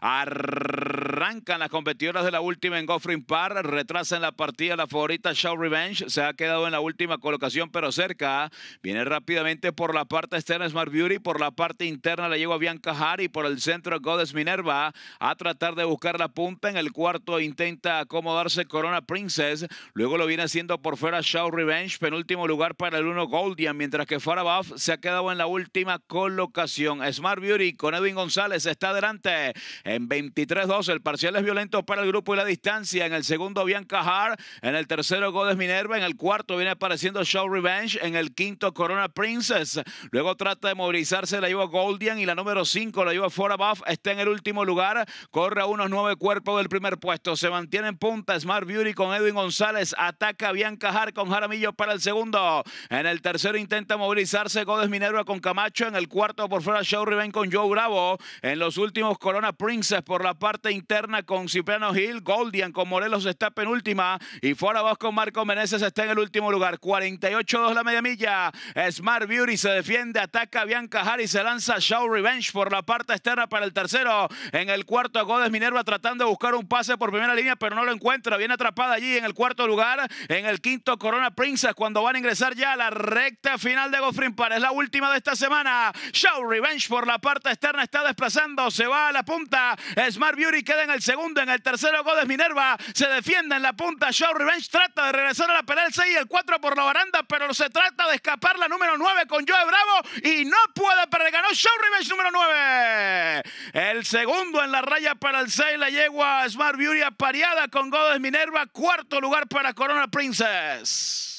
Arr Arrancan las competidoras de la última en Goffrin Park, retrasan la partida la favorita Show Revenge, se ha quedado en la última colocación pero cerca, viene rápidamente por la parte externa Smart Beauty, por la parte interna la lleva Bianca Hari, por el centro Goddess Minerva, a tratar de buscar la punta, en el cuarto intenta acomodarse Corona Princess, luego lo viene haciendo por fuera Show Revenge, penúltimo lugar para el uno, Goldian, mientras que farabov se ha quedado en la última colocación. Smart Beauty con Edwin González está adelante en 23 2 el partido Parciales violentos para el grupo y la distancia. En el segundo, Bianca Hart. En el tercero, Godes Minerva. En el cuarto, viene apareciendo Show Revenge. En el quinto, Corona Princess. Luego trata de movilizarse la lleva Goldian. Y la número 5, la lleva Fora Above. Está en el último lugar. Corre a unos nueve cuerpos del primer puesto. Se mantiene en punta Smart Beauty con Edwin González. Ataca Bianca Hart con Jaramillo para el segundo. En el tercero, intenta movilizarse Godes Minerva con Camacho. En el cuarto, por fuera, Show Revenge con Joe Bravo. En los últimos, Corona Princess por la parte interna con Cipriano Hill Goldian con Morelos está penúltima y Fuera voz con Marco Meneses está en el último lugar. 48-2 la media milla. Smart Beauty se defiende, ataca Bianca Harris, se lanza Show Revenge por la parte externa para el tercero. En el cuarto, Godes Minerva tratando de buscar un pase por primera línea, pero no lo encuentra. Viene atrapada allí en el cuarto lugar. En el quinto, Corona Princess, cuando van a ingresar ya a la recta final de Goffrin Par. Es la última de esta semana. Show Revenge por la parte externa está desplazando, se va a la punta. Smart Beauty queda en el segundo, en el tercero Godes Minerva, se defiende en la punta, Show Revenge trata de regresar a la penal 6 y el 4 por la baranda, pero se trata de escapar la número 9 con Joe Bravo y no puede perder, ganó Show Revenge número 9. El segundo en la raya para el 6, la yegua Smart Beauty apareada con Godes Minerva, cuarto lugar para Corona Princess.